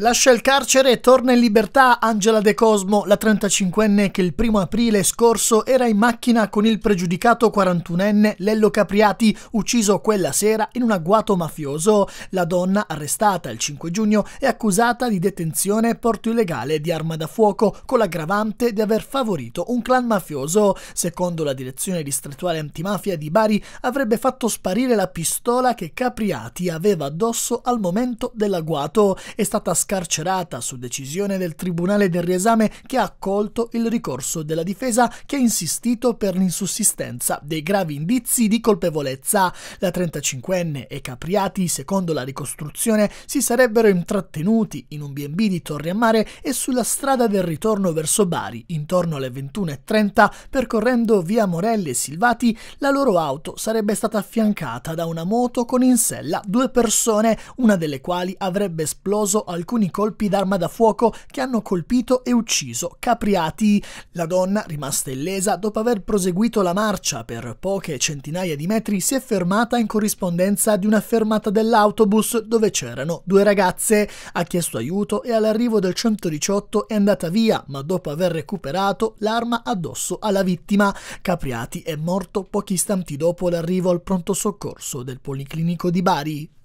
Lascia il carcere e torna in libertà Angela De Cosmo, la 35enne che il primo aprile scorso era in macchina con il pregiudicato 41enne Lello Capriati, ucciso quella sera in un agguato mafioso. La donna, arrestata il 5 giugno, è accusata di detenzione e porto illegale di arma da fuoco, con l'aggravante di aver favorito un clan mafioso. Secondo la direzione distrettuale antimafia di Bari, avrebbe fatto sparire la pistola che Capriati aveva addosso al momento dell'agguato. È stata scarcerata su decisione del Tribunale del riesame che ha accolto il ricorso della difesa che ha insistito per l'insussistenza dei gravi indizi di colpevolezza. La 35enne e Capriati, secondo la ricostruzione, si sarebbero intrattenuti in un B&B di Torre a Mare e sulla strada del ritorno verso Bari intorno alle 21.30 percorrendo via Morelle e Silvati la loro auto sarebbe stata affiancata da una moto con in sella due persone, una delle quali avrebbe esploso alcuni alcuni colpi d'arma da fuoco che hanno colpito e ucciso Capriati. La donna, rimasta illesa, dopo aver proseguito la marcia per poche centinaia di metri, si è fermata in corrispondenza di una fermata dell'autobus dove c'erano due ragazze. Ha chiesto aiuto e all'arrivo del 118 è andata via, ma dopo aver recuperato l'arma addosso alla vittima. Capriati è morto pochi istanti dopo l'arrivo al pronto soccorso del Policlinico di Bari.